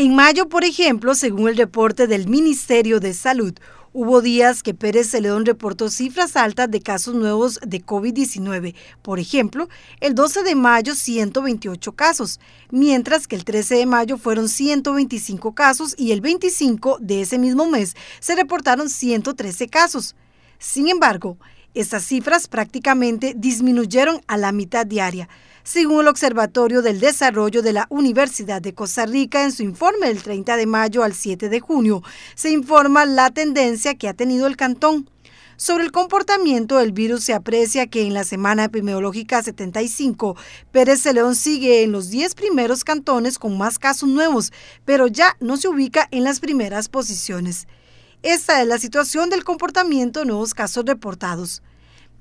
En mayo, por ejemplo, según el reporte del Ministerio de Salud, Hubo días que Pérez Celedón reportó cifras altas de casos nuevos de COVID-19. Por ejemplo, el 12 de mayo 128 casos, mientras que el 13 de mayo fueron 125 casos y el 25 de ese mismo mes se reportaron 113 casos. Sin embargo, estas cifras prácticamente disminuyeron a la mitad diaria según el Observatorio del Desarrollo de la Universidad de Costa Rica, en su informe del 30 de mayo al 7 de junio, se informa la tendencia que ha tenido el cantón. Sobre el comportamiento del virus se aprecia que en la semana epidemiológica 75, Pérez de León sigue en los 10 primeros cantones con más casos nuevos, pero ya no se ubica en las primeras posiciones. Esta es la situación del comportamiento nuevos casos reportados.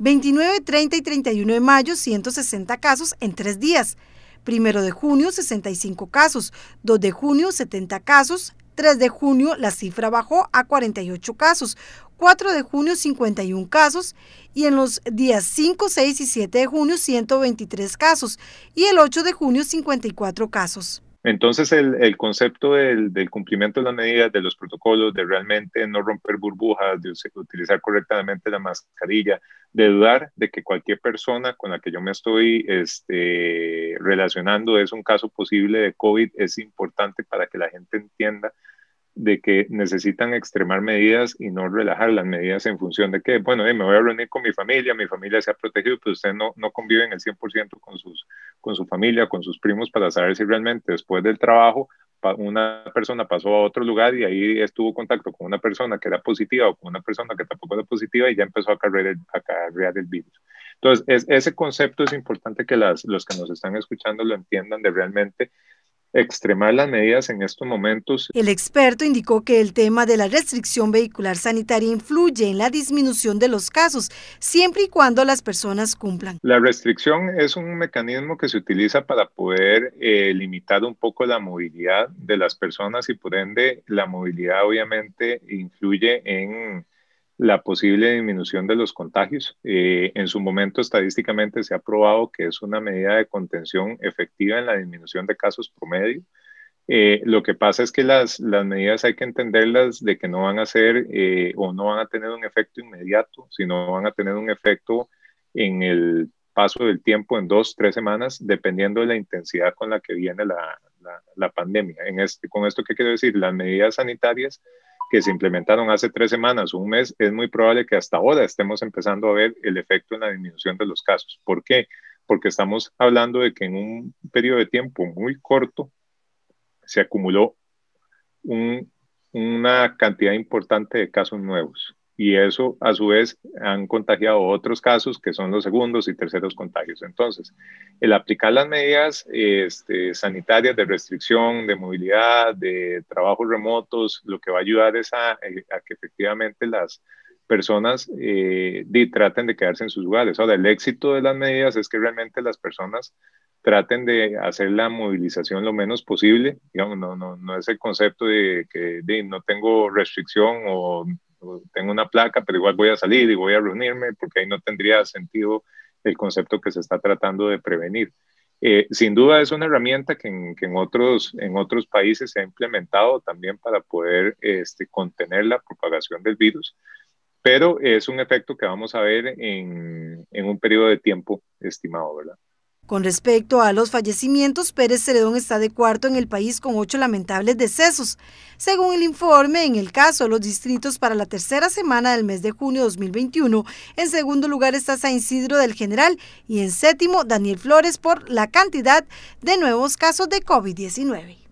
29, 30 y 31 de mayo, 160 casos en tres días. Primero de junio, 65 casos. 2 de junio, 70 casos. 3 de junio, la cifra bajó a 48 casos. 4 de junio, 51 casos. Y en los días 5, 6 y 7 de junio, 123 casos. Y el 8 de junio, 54 casos. Entonces, el, el concepto del, cumplimiento de las medidas, de los protocolos, de realmente no romper burbujas, de utilizar correctamente la mascarilla, de dudar de que cualquier persona con la que yo me estoy este, relacionando es un caso posible de COVID, es importante para que la gente entienda de que necesitan extremar medidas y no relajar las medidas en función de que, bueno, me voy a reunir con mi familia, mi familia se ha protegido, pero usted no, no convive en el 100% con, sus, con su familia, con sus primos, para saber si realmente después del trabajo una persona pasó a otro lugar y ahí estuvo contacto con una persona que era positiva o con una persona que tampoco era positiva y ya empezó a cargar el, a el virus. Entonces, ese concepto es importante que los que nos están escuchando lo entiendan de realmente extremar las medidas en estos momentos. El experto indicó que el tema de la restricción vehicular sanitaria influye en la disminución de los casos, siempre y cuando las personas cumplan. La restricción es un mecanismo que se utiliza para poder eh, limitar un poco la movilidad de las personas y por ende la movilidad obviamente influye en la posible disminución de los contagios. Eh, en su momento estadísticamente se ha probado que es una medida de contención efectiva en la disminución de casos promedio. Eh, lo que pasa es que las, medidas hay que entenderlas de que no van a ser eh, o no van a tener un efecto inmediato, sino van a tener un efecto en el paso del tiempo, en dos, tres semanas, dependiendo de la intensidad con la que viene la, pandemia. Este, con esto, ¿qué quiero decir? Las medidas sanitarias que se implementaron hace tres semanas o un mes, es muy probable que hasta ahora estemos empezando a ver el efecto en la disminución de los casos. ¿Por qué? Porque estamos hablando de que en un periodo de tiempo muy corto se acumuló una cantidad importante de casos nuevos y eso a su vez han contagiado otros casos que son los segundos y terceros contagios. Entonces, el aplicar las medidas este, sanitarias de restricción, de movilidad, de trabajos remotos, lo que va a ayudar es a, eh, que efectivamente las personas eh, traten de quedarse en sus lugares. Ahora, el éxito de las medidas es que realmente las personas traten de hacer la movilización lo menos posible. no, no, es el concepto de que no tengo restricción o pues, tengo una placa, pero igual voy a salir y voy a reunirme porque ahí no tendría sentido el concepto que se está tratando de prevenir. Eh, sin duda es una herramienta que en, otros, en otros países se ha implementado también para poder este, contener la propagación del virus, pero es un efecto que vamos a ver en, en un periodo de tiempo estimado, ¿verdad? Con respecto a los fallecimientos, Pérez Ceredón está de cuarto en el país con ocho lamentables decesos. Según el informe, en el caso de los distritos para la tercera semana del mes de junio de 2021, en segundo lugar está San Isidro del General y en séptimo Daniel Flores por la cantidad de nuevos casos de COVID-19.